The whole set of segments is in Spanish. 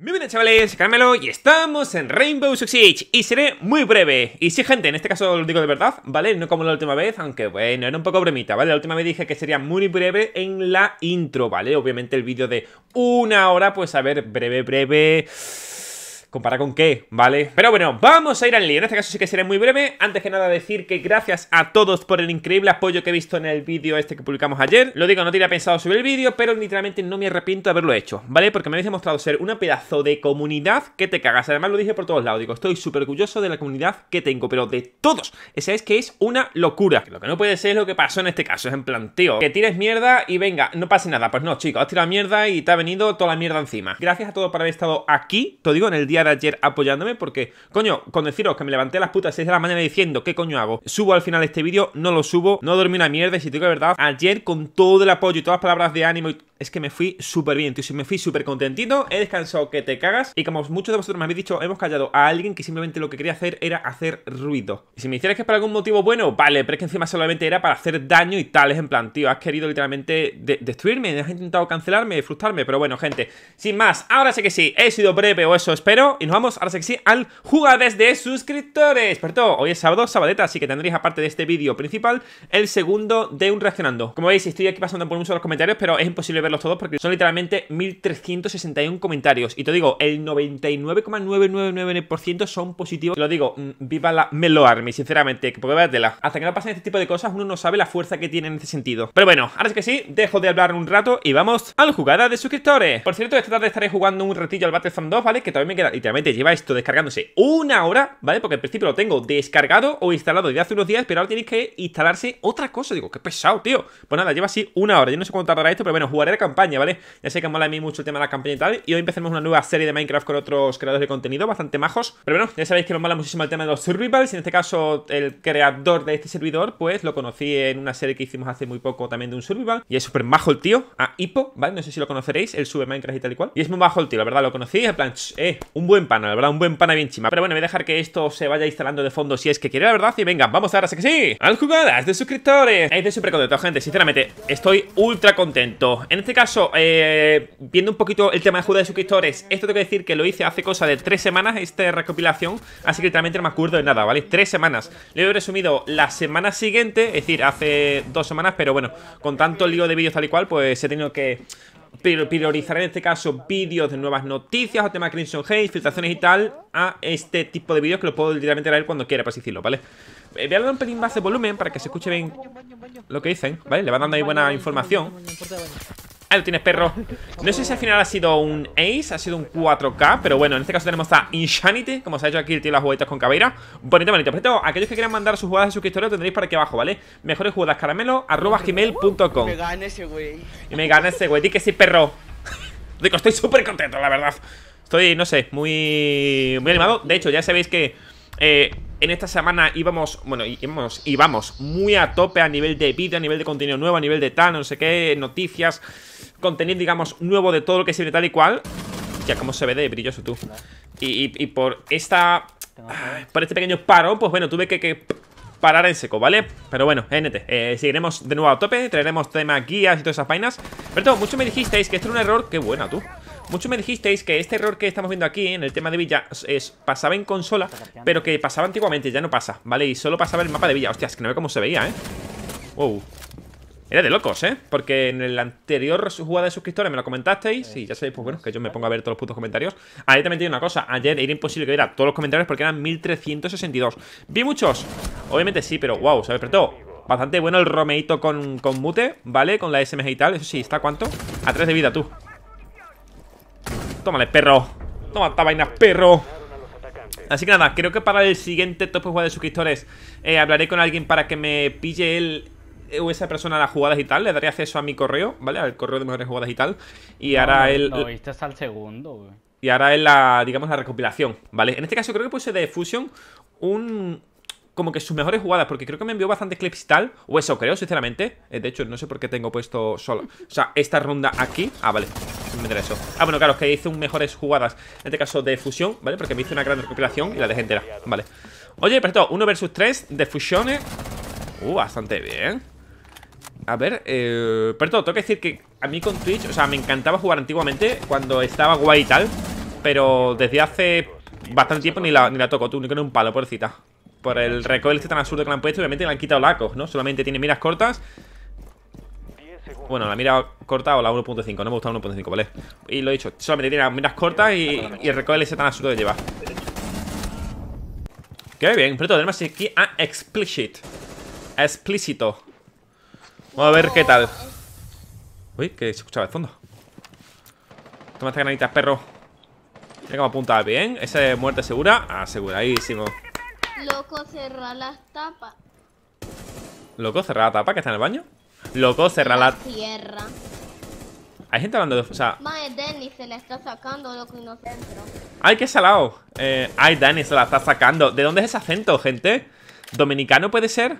Muy bien chavales, Carmelo y estamos en Rainbow Six Siege y seré muy breve Y sí gente, en este caso lo digo de verdad, ¿vale? No como la última vez, aunque bueno, era un poco bremita, ¿vale? La última vez dije que sería muy breve en la intro, ¿vale? Obviamente el vídeo de una hora, pues a ver, breve, breve... ¿Comparar con qué? ¿Vale? Pero bueno, vamos a ir al lío. En este caso sí que seré muy breve. Antes que nada decir que gracias a todos por el increíble apoyo que he visto en el vídeo este que publicamos ayer. Lo digo, no te había pensado subir el vídeo, pero literalmente no me arrepiento de haberlo hecho, ¿vale? Porque me habéis demostrado ser una pedazo de comunidad que te cagas. Además lo dije por todos lados. Digo, estoy súper orgulloso de la comunidad que tengo, pero de todos. Esa es que es una locura. Lo que no puede ser es lo que pasó en este caso. Es en plan, que tires mierda y venga, no pase nada. Pues no, chicos, has tirado mierda y te ha venido toda la mierda encima. Gracias a todos por haber estado aquí, te digo, en el día de ayer apoyándome porque, coño, con deciros que me levanté a las putas 6 de la mañana diciendo ¿qué coño hago? ¿Subo al final este vídeo? No lo subo, no dormí una mierda y si digo la verdad, ayer con todo el apoyo y todas las palabras de ánimo y es que me fui súper bien, tío. Me fui súper contentito, he descansado que te cagas. Y como muchos de vosotros me habéis dicho, hemos callado a alguien que simplemente lo que quería hacer era hacer ruido. Y si me hicieras que es por algún motivo bueno, vale, pero es que encima solamente era para hacer daño y tal. Es en plan, tío, has querido literalmente destruirme, has intentado cancelarme, frustrarme. Pero bueno, gente, sin más, ahora sé que sí, he sido breve o eso espero. Y nos vamos, ahora sé que sí, al jugadores de suscriptores. Pero todo, hoy es sábado, sabadeta, así que tendréis aparte de este vídeo principal, el segundo de un reaccionando. Como veis, estoy aquí pasando por muchos de los comentarios, pero es imposible ver los todos porque son literalmente 1361 comentarios. Y te digo, el 99,999% son positivos. Te lo digo, mm, viva la Melo Army, sinceramente, que tela. Hasta que no pasen este tipo de cosas, uno no sabe la fuerza que tiene en este sentido. Pero bueno, ahora sí que sí, dejo de hablar un rato y vamos a la jugada de suscriptores. Por cierto, esta tarde estaré jugando un ratillo al Battlefront 2, ¿vale? Que todavía me queda, literalmente lleva esto descargándose una hora, ¿vale? Porque al principio lo tengo descargado o instalado desde hace unos días, pero ahora tienes que instalarse otra cosa. Digo, qué pesado, tío. Pues nada, lleva así una hora. Yo no sé cuánto tardará esto, pero bueno, jugaré campaña, ¿vale? Ya sé que mola a mí mucho el tema de la campaña y tal, y hoy empecemos una nueva serie de Minecraft con otros creadores de contenido bastante majos. Pero bueno, ya sabéis que nos mola muchísimo el tema de los survivals, y en este caso el creador de este servidor, pues lo conocí en una serie que hicimos hace muy poco también de un survival, y es súper majo el tío, a Hippo, ¿vale? No sé si lo conoceréis, El sube Minecraft y tal y cual. Y es muy majo el tío, la verdad, lo conocí, en plan, eh, un buen pana, la verdad, un buen pana bien chima. Pero bueno, voy a dejar que esto se vaya instalando de fondo si es que quiere, la verdad, y venga, vamos ahora, sé que sí. ¡Al jugadas de suscriptores! Es de súper contento, gente, sinceramente, estoy ultra contento. En este este caso, eh, viendo un poquito el tema de ayuda de suscriptores, esto tengo que decir que lo hice hace cosa de tres semanas, esta recopilación, así que literalmente no me acuerdo de nada, ¿vale? Tres semanas. Le he resumido la semana siguiente, es decir, hace dos semanas, pero bueno, con tanto lío de vídeos tal y cual, pues he tenido que priorizar en este caso vídeos de nuevas noticias o tema Crimson Haze, filtraciones y tal a este tipo de vídeos que lo puedo literalmente leer cuando quiera, para decirlo, ¿vale? Eh, voy a dar un pelín más de volumen para que se escuche bien lo que dicen, ¿vale? Le van dando ahí buena información. Ahí lo tienes, perro No sé si al final ha sido un ace, ha sido un 4K Pero bueno, en este caso tenemos a Insanity Como se ha hecho aquí, tiene las juguetas con un Bonito, bonito, cierto, aquellos que quieran mandar sus jugadas de suscriptores tendréis para aquí abajo, ¿vale? Mejores jugadas caramelo, arroba gmail.com uh, Me gana ese güey Y me gana ese güey, di que sí, perro Digo, estoy súper contento, la verdad Estoy, no sé, muy, muy animado De hecho, ya sabéis que eh, en esta semana íbamos, bueno, íbamos, íbamos muy a tope a nivel de vídeo, a nivel de contenido nuevo, a nivel de tal, no sé qué, noticias, contenido, digamos, nuevo de todo lo que sirve tal y cual. Ya, como se ve de brilloso tú. Y, por esta... Por este pequeño paro, pues bueno, tuve que, parar en seco, ¿vale? Pero bueno, NT, eh, seguiremos de nuevo a tope, traeremos temas, guías y todas esas vainas. Pero todo, mucho me dijisteis que esto era un error, qué buena tú. Muchos me dijisteis que este error que estamos viendo aquí en el tema de Villa es, pasaba en consola, pero que pasaba antiguamente, ya no pasa, ¿vale? Y solo pasaba el mapa de Villa. Hostia, es que no veo cómo se veía, ¿eh? Wow. Era de locos, ¿eh? Porque en el anterior jugada de suscriptores me lo comentasteis y ya sabéis, pues bueno, que yo me pongo a ver todos los putos comentarios. Ayer también tiene una cosa, ayer era imposible que viera todos los comentarios porque eran 1362. ¿Vi muchos? Obviamente sí, pero wow, Se ha bastante bueno el romeito con, con mute, ¿vale? Con la SMG y tal, eso sí, ¿está cuánto? A 3 de vida, tú. Tómale, perro Toma esta vaina, perro Así que nada, creo que para el siguiente top de jugada de suscriptores eh, Hablaré con alguien para que me pille él o esa persona las jugadas y tal, le daré acceso a mi correo, ¿vale? Al correo de mejores jugadas y tal. Y ahora él. viste hasta el segundo, Y ahora es la, digamos, la recopilación, ¿vale? En este caso creo que puse de Fusion un, como que sus mejores jugadas, porque creo que me envió bastantes clips y tal, o eso creo, sinceramente. Eh, de hecho, no sé por qué tengo puesto solo, o sea, esta ronda aquí. Ah, vale, me eso. Ah, bueno, claro, es que hice un mejores jugadas, en este caso de fusión, ¿vale? Porque me hice una gran recopilación y la dejé entera, vale. Oye, perfecto, 1 vs 3 de fusiones. Uh, bastante bien. A ver, eh, pero tengo que decir que a mí con Twitch, o sea, me encantaba jugar antiguamente cuando estaba guay y tal, pero desde hace bastante tiempo ni la, ni la toco, tú, ni con un palo, pobrecita por el recoil este tan absurdo que le han puesto. Obviamente le han quitado lacos, ¿no? Solamente tiene miras cortas. Bueno, la mira corta o la 1.5 No me gusta la 1.5, ¿vale? Y lo he dicho, solamente tiene miras cortas y, el recoil ese tan absurdo de lleva Qué bien, pero tenemos aquí a explicit Explícito Vamos a ver qué tal Uy, que se escuchaba de fondo Toma esta granita, perro Mira cómo apunta bien Esa es muerte segura Aseguradísimo Loco, cerrar las tapas. ¿Loco, cerrar la tapa que está en el baño? Loco, cerrar la... Tierra. Hay gente hablando de... O sea... se la está sacando, loco, ¡Ay, qué salado! Eh, ¡Ay, Dennis, se la está sacando! ¿De dónde es ese acento, gente? ¿Dominicano puede ser?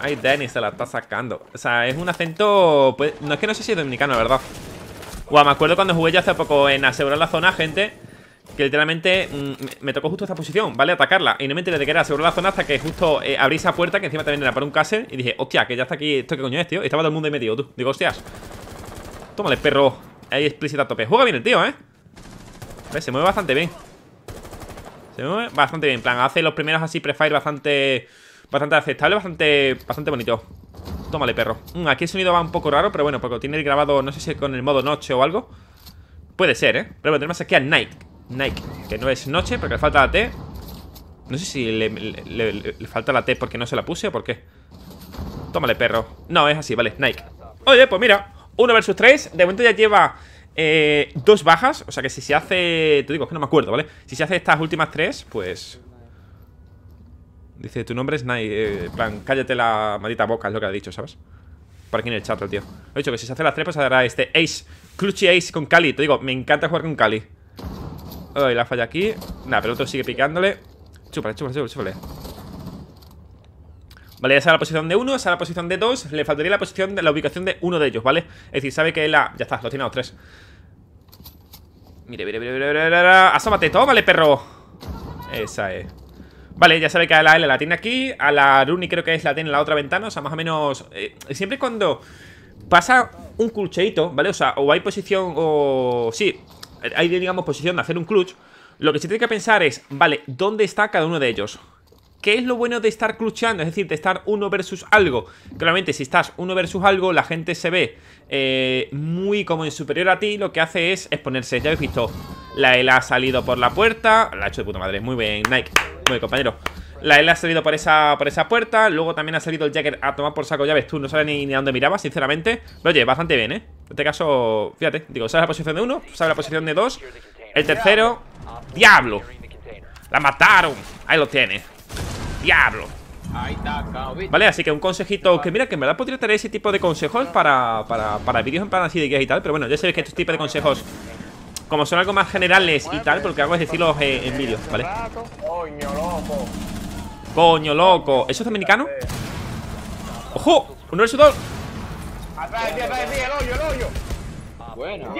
¡Ay, Dennis, se la está sacando! O sea, es un acento... Pues, no es que no sé si es dominicano, la verdad. Guau, me acuerdo cuando jugué ya hace poco en asegurar la zona, gente que literalmente mm, me tocó justo esta posición, ¿vale? Atacarla. Y no me enteré de que era asegurar la zona hasta que justo abrís eh, abrí esa puerta, que encima también era para un caser Y dije, hostia, que ya está aquí. ¿Esto qué coño es, tío? Estaba todo el mundo en metido, tú. Digo, hostias. Tómale, perro. Ahí explícita a tope. Juega bien el tío, ¿eh? ver, Se mueve bastante bien. Se mueve bastante bien. En plan, hace los primeros así prefire bastante. Bastante aceptable, bastante. Bastante bonito. Tómale, perro. Mm, aquí el sonido va un poco raro, pero bueno, porque tiene grabado, no sé si con el modo noche o algo. Puede ser, ¿eh? Pero bueno, tenemos aquí a Night Nike Que no es noche porque le falta la T No sé si le, falta la T porque no se la puse o por qué Tómale, perro No, es así, vale, Nike Oye, pues mira, 1 versus 3 De momento ya lleva eh, dos bajas O sea que si se hace... Te digo, es que no me acuerdo, ¿vale? Si se hace estas últimas tres, pues... Dice, tu nombre es Nike eh, en plan, cállate la maldita boca, es lo que ha dicho, ¿sabes? Por aquí en el chat, el tío He dicho que si se hace las tres, pues hará este Ace Clutchy Ace con Cali Te digo, me encanta jugar con Cali oye la falla aquí. Nada, pero otro sigue picándole. Chúpale, chúpale, chúpale, chúpale. Vale, ya está la posición de uno, a la posición de dos. Le faltaría la posición de la ubicación de uno de ellos, ¿vale? Es decir, sabe que la. Ya está, lo tiene a los tres. Mire, mire, mire, mire, mire, Asómate, tómale, perro. Esa es. Vale, ya sabe que a la L la tiene aquí. A la Runi creo que es la tiene en la otra ventana. O sea, más o menos. Eh, siempre cuando pasa un culcheito, ¿vale? O sea, o hay posición o... Sí, hay, digamos, posición de hacer un clutch, lo que se tiene que pensar es, vale, ¿dónde está cada uno de ellos? ¿Qué es lo bueno de estar clutchando? Es decir, de estar uno versus algo. Claramente, si estás uno versus algo, la gente se ve eh, muy como en superior a ti. Lo que hace es exponerse. Ya habéis visto, la él ha salido por la puerta. La ha hecho de puta madre. Muy bien, Nike. Muy bien, compañero. La él ha salido por esa, por esa puerta. Luego también ha salido el Jagger a tomar por saco llaves. Tú no sabes ni, ni a dónde miraba, sinceramente. Pero oye, bastante bien, ¿eh? En este caso, fíjate, digo, ¿sabes la posición de uno? ¿Sabes la posición de dos? El tercero, ¡diablo! La mataron, ahí lo tiene ¡Diablo! Vale, así que un consejito Que mira, que en verdad podría tener ese tipo de consejos Para, para, para vídeos en plan así de guías y tal Pero bueno, ya sabéis que estos tipos de consejos Como son algo más generales y tal Porque hago es decirlos eh, en vídeos, ¿vale? Coño loco Coño loco ¿Eso es dominicano? ¡Ojo! ¡Un versus dos! Atrás, atrás, atrás, el hoyo, Bueno.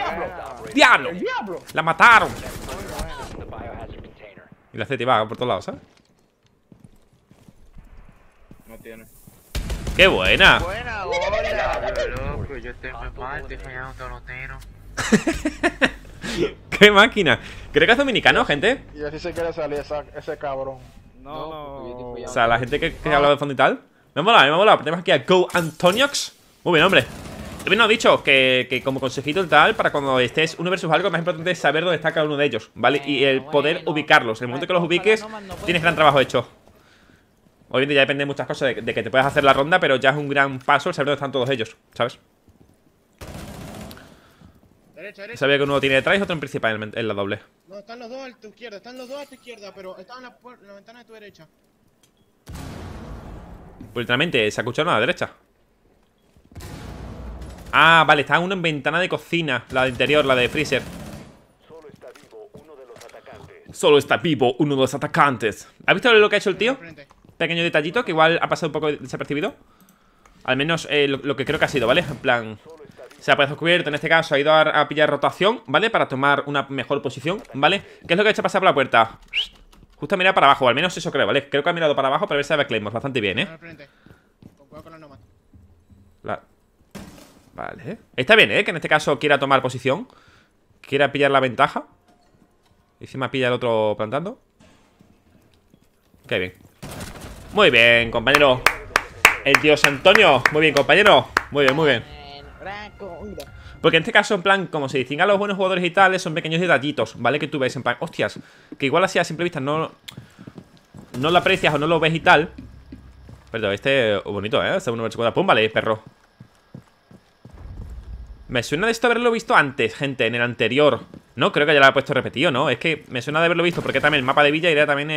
Diablo. Diablo. La mataron. Y la CT va por todos lados, ¿sabes? ¿eh? No tiene. ¡Qué buena! ¡Buena, Loco, yo estoy mal, estoy ¡Qué máquina! Creo que es dominicano, gente. Y así se quiere salir ese cabrón. No, no. O sea, la gente que, que habla de fondo y tal. Me mola, me mola. Tenemos aquí a Go Antoniox. Muy bien, hombre. También ha dicho, que, que como consejito y tal, para cuando estés uno versus algo, más importante es saber dónde está cada uno de ellos, ¿vale? Y el poder ubicarlos. En el momento que los ubiques, tienes gran trabajo hecho. Obviamente ya depende de muchas cosas de, que te puedas hacer la ronda, pero ya es un gran paso el saber dónde están todos ellos, ¿sabes? Sabía que uno tiene detrás y otro en principal en, la doble. No, están los dos a tu izquierda, están los dos a tu izquierda, pero están en la, ventana de tu derecha. Pues literalmente, se ha escuchado a la derecha. Ah, vale, está uno en ventana de cocina La de interior, la de freezer Solo está vivo uno de los atacantes Solo está vivo uno de los atacantes ¿Has visto lo que ha hecho el tío? Pequeño detallito que igual ha pasado un poco desapercibido Al menos eh, lo, que creo que ha sido, ¿vale? En plan... Se ha descubierto, en este caso ha ido a, pillar rotación, ¿vale? Para tomar una mejor posición, ¿vale? ¿Qué es lo que ha hecho pasar por la puerta? Justo mira para abajo, al menos eso creo, ¿vale? Creo que ha mirado para abajo para ver si había Claymore, bastante bien, ¿eh? Vale. Está bien, ¿eh? Que en este caso quiera tomar posición. Quiera pillar la ventaja. Y Encima pilla el otro plantando. Qué bien. Muy bien, compañero. El dios Antonio. Muy bien, compañero. Muy bien, muy bien. Porque en este caso, en plan, como se distingan los buenos jugadores y tal son pequeños detallitos, ¿vale? Que tú veis en plan, hostias, que igual así a simple vista no, no lo aprecias o no lo ves y tal. Perdón, este bonito, ¿eh? Este 1 pum, vale, perro. Me suena de esto haberlo visto antes, gente, en el anterior No, creo que ya lo he puesto repetido, ¿no? Es que me suena de haberlo visto porque también el mapa de Villa iría también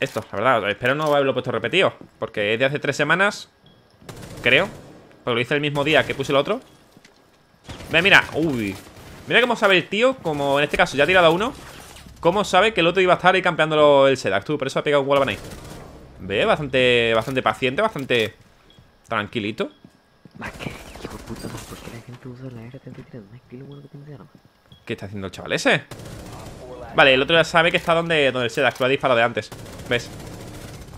esto, la verdad Espero no haberlo puesto repetido Porque es de hace tres semanas Creo Porque lo hice el mismo día que puse el otro Ve, mira, uy Mira cómo sabe el tío, como en este caso ya ha tirado uno Cómo sabe que el otro iba a estar ahí campeando el Sedax Tú, por eso ha pegado un Wallaban ahí Ve, bastante, bastante paciente, bastante tranquilito ¿Qué está haciendo el chaval ese? Vale, el otro ya sabe que está donde, donde el Sedax, que lo ha disparado de antes. ¿Ves?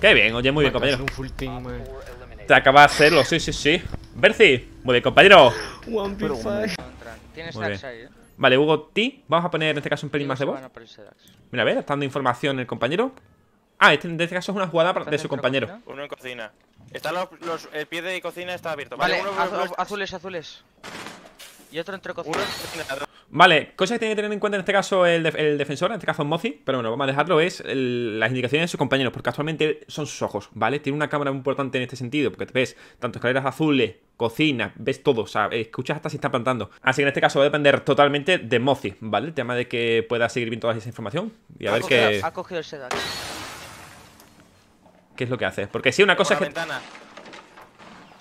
Qué bien, oye, muy bien, compañero. Eh. Te acaba de hacerlo, sí, sí, sí. Bercy, muy bien, compañero. Eh. Vale, Hugo T. Vamos a poner en este caso un pelín más de voz. Mira, a ver, está dando información el compañero. Ah, este, en este caso es una jugada de su compañero. Uno en cocina. los, el pie de cocina está abierto. Vale, azules, azules y otro entre Vale, cosas que tiene que tener en cuenta en este caso el, defensor, en este caso Mozi, pero bueno, vamos a dejarlo, es las indicaciones de sus compañeros, porque actualmente son sus ojos, ¿vale? Tiene una cámara muy importante en este sentido, porque te ves tanto escaleras azules, cocina, ves todo, o sea, escuchas hasta si está plantando. Así que en este caso va a depender totalmente de Mozi, ¿vale? El tema de que pueda seguir viendo toda esa información y a ver qué... ¿Qué es lo que hace? Porque si una cosa es que... Ventana.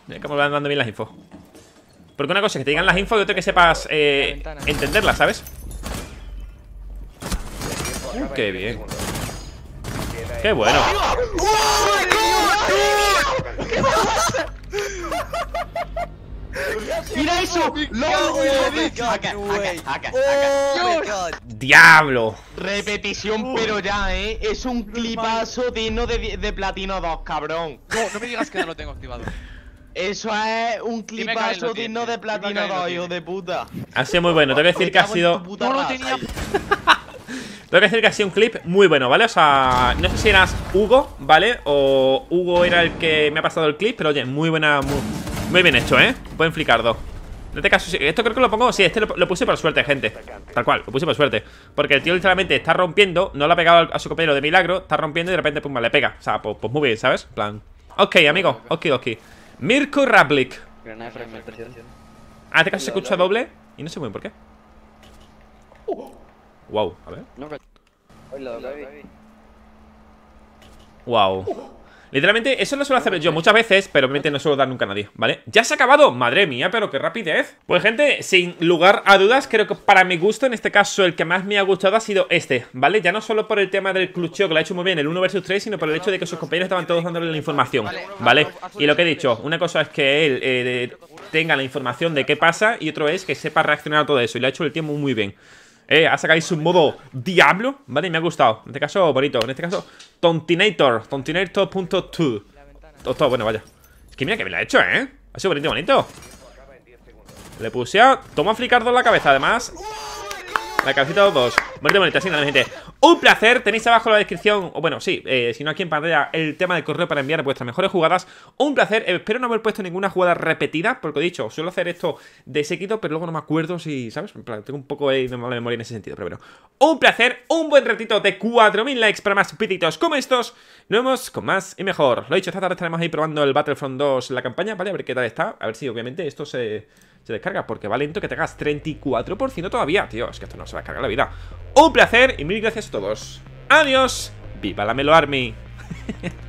Mira cómo van dando bien las infos. Porque una cosa es que te digan las info y otra que sepas eh, entenderlas, ¿sabes? Uh, qué bien. Qué bueno. ¡Mira eso! ¡Diablo! Repetición, pero ya, ¿eh? Es un clipazo digno de, de Platino 2, cabrón. No, no me digas que no lo tengo activado. Eso es un clipazo digno de platino hijo de puta. Ha sido muy bueno, tengo que decir que ha sido. No lo tenía. Tengo que decir que ha sido un clip muy bueno, ¿vale? O sea, no sé si eras Hugo, ¿vale? O Hugo era el que me ha pasado el clip Pero oye, muy buena, muy, bien hecho, ¿eh? Buen flicardo En este caso, esto creo que lo pongo, sí, este lo, puse por suerte, gente Tal cual, lo puse por suerte Porque el tío literalmente está rompiendo No lo ha pegado a su compañero de milagro Está rompiendo y de repente, pum, le pega O sea, pues, pues muy bien, ¿sabes? plan Ok, amigo, ok, ok Mirko Rablik. Granada de Ah, te caso se escucha doble y no sé muy por qué. Wow, a ver. Wow. Literalmente, eso no suelo hacer yo muchas veces, pero obviamente no suelo dar nunca a nadie, ¿vale? ¡Ya se ha acabado! ¡Madre mía, pero qué rapidez! Pues gente, sin lugar a dudas, creo que para mi gusto, en este caso, el que más me ha gustado ha sido este, ¿vale? Ya no solo por el tema del clucheo, que lo ha hecho muy bien el 1 versus 3, sino por el hecho de que sus compañeros estaban todos dándole la información, ¿vale? Y lo que he dicho, una cosa es que él eh, tenga la información de qué pasa y otro es que sepa reaccionar a todo eso, y lo ha hecho el tiempo muy bien. Eh, ha sacado su modo Diablo, ¿vale? me ha gustado. En este caso, bonito. En este caso, Tontinator. Tontinator.2. Todo, bueno, vaya. Es que mira que me lo ha hecho, ¿eh? Ha sido bonito, bonito. Le puse a... Toma flicardo en la cabeza, además. La cabecita dos. Pues, bonita, bonita, gente. Un placer. Tenéis abajo en la descripción, o bueno, sí, eh, si no aquí en pantalla, el tema del correo para enviar vuestras mejores jugadas. Un placer. Espero no haber puesto ninguna jugada repetida, porque he dicho, suelo hacer esto de seguido, pero luego no me acuerdo si, ¿sabes? Tengo un poco de mala memoria en ese sentido, pero bueno. Un placer, un buen ratito de 4.000 likes para más pititos como estos. Nos vemos con más y mejor. Lo he dicho, esta tarde estaremos ahí probando el Battlefront 2, la campaña, ¿vale? A ver qué tal está. A ver si, obviamente, esto se se descarga porque va lento que hagas 34% todavía. Tío, es que esto no se va a cargar la vida. Un placer y mil gracias a todos. Adiós. Viva la Melo Army.